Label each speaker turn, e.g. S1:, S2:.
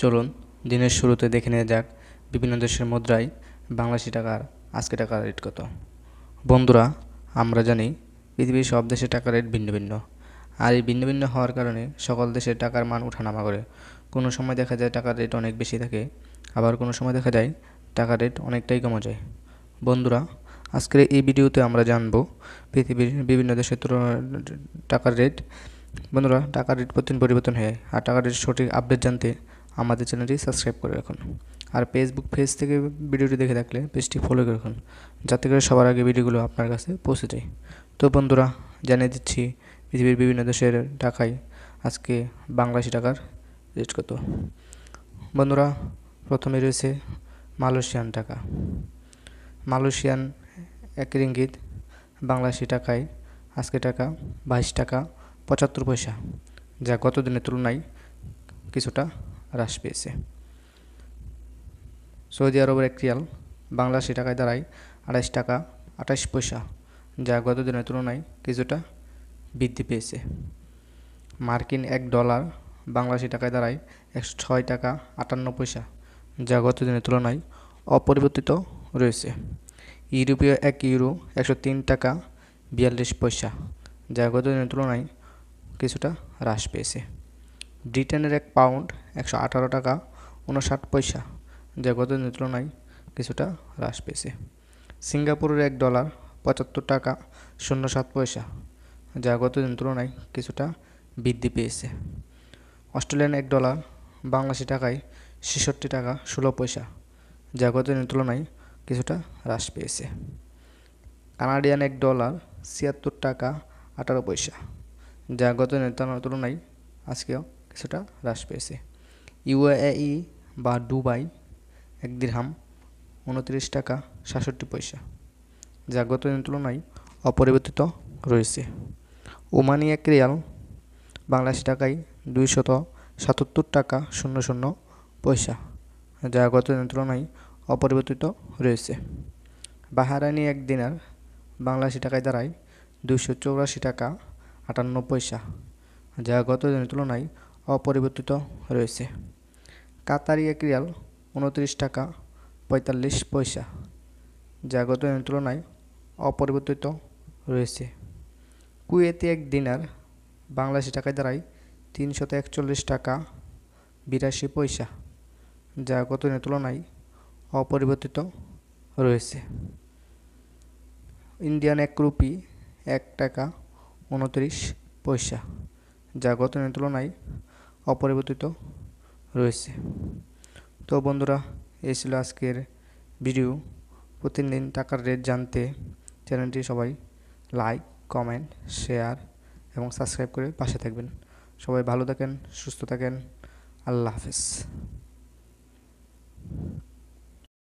S1: চলুন দিনের শুরুতে দেখে নেওয়া যাক বিভিন্ন দেশের মুদ্রায় বাংলাদেশি টাকার আজকে টাকার রেট কত বন্ধুরা আমরা জানি পৃথিবীর সব দেশের টাকার রেট ভিন্ন ভিন্ন আর এই ভিন্ন ভিন্ন হওয়ার কারণে সকল দেশের টাকার মান ওঠানামা করে কোনো সময় দেখা যায় টাকার রেট অনেক বেশি থাকে আবার কোনো সময় দেখা যায় টাকার রেট অনেকটাই কমে যায় বন্ধুরা আজকের এই ভিডিওতে আমরা জানব পৃথিবীর বিভিন্ন দেশের টাকার রেট বন্ধুরা টাকার রেট প্রতিদিন পরিবর্তন হয় আর টাকার রেট সঠিক আপডেট জানতে আমাদের চ্যানেলটি সাবস্ক্রাইব করে রাখুন আর ফেসবুক পেজ থেকে ভিডিওটি দেখে থাকলে পেজটি ফলো করে রাখুন যাতে করে সবার আগে ভিডিওগুলো আপনার কাছে পৌঁছে যায় তো বন্ধুরা জানিয়ে দিচ্ছি পৃথিবীর বিভিন্ন দেশের টাকায় আজকে বাংলাদেশি টাকার রেট কত বন্ধুরা প্রথমে রয়েছে মালয়েশিয়ান টাকা মালয়েশিয়ান এক ইঙ্গিত বাংলাদেশি টাকায় আজকে টাকা বাইশ টাকা পঁচাত্তর পয়সা যা গত দিনের তুলনায় কিছুটা হ্রাস পেয়েছে সৌদি আরবের এক রিয়াল বাংলাদেশি টাকায় দাঁড়ায় আড়াইশ টাকা আঠাশ পয়সা যা গত দিনের তুলনায় কিছুটা বৃদ্ধি পেয়েছে মার্কিন এক ডলার বাংলাদেশি টাকায় দাঁড়ায় একশো ছয় টাকা আটান্ন পয়সা যা গত দিনের তুলনায় অপরিবর্তিত রয়েছে ইউরোপীয় এক ইউরো একশো তিন টাকা বিয়াল্লিশ পয়সা যা গত দিনের তুলনায় কিছুটা হ্রাস পেয়েছে ব্রিটেনের এক পাউন্ড একশো আঠারো টাকা উনষাট পয়সা যা গতদিনের তুলনায় কিছুটা হ্রাস পেয়েছে সিঙ্গাপুরের এক ডলার পঁচাত্তর টাকা শূন্য সাত পয়সা যা গতদিন তুলনায় কিছুটা বৃদ্ধি পেয়েছে অস্ট্রেলিয়ান এক ডলার বাংলাদেশি টাকায় ছেষট্টি টাকা ষোলো পয়সা যা গতদিনের তুলনায় কিছুটা হ্রাস পেয়েছে কানাডিয়ান এক ডলার ছিয়াত্তর টাকা আঠারো পয়সা যা গতদিনের তুলনায় আজকেও কিছুটা হ্রাস পেয়েছে ইউএই বা দুবাই এক দিরহাম উনত্রিশ টাকা সাতষট্টি পয়সা যা গত তুলনায় অপরিবর্তিত রয়েছে ওমানি এক রিয়াল বাংলাদেশ টাকায় দুইশত সাতাত্তর টাকা শূন্য শূন্য পয়সা যা গত তুলনায় অপরিবর্তিত রয়েছে বাহারানি এক দিনার বাংলাদেশি টাকায় দাঁড়ায় দুইশো চৌরাশি টাকা আটান্ন পয়সা যা গত দিনের তুলনায় অপরিবর্তিত রয়েছে কাতারি এক রিয়াল উনত্রিশ টাকা পঁয়তাল্লিশ পয়সা যা গত দিনের তুলনায় অপরিবর্তিত রয়েছে কুয়েতে এক দিনার বাংলাদেশি টাকায় দাঁড়ায় তিনশত একচল্লিশ টাকা বিরাশি পয়সা যা গত দিনের তুলনায় অপরিবর্তিত রয়েছে ইন্ডিয়ান এক রুপি এক টাকা উনত্রিশ পয়সা যা গত দিনের তুলনায় অপরিবর্তিত রয়েছে তো বন্ধুরা এই ছিল আজকের ভিডিও প্রতিদিন টাকার রেট জানতে চ্যানেলটি সবাই লাইক কমেন্ট শেয়ার এবং সাবস্ক্রাইব করে পাশে থাকবেন সবাই ভালো থাকেন সুস্থ থাকেন আল্লাহ হাফেজ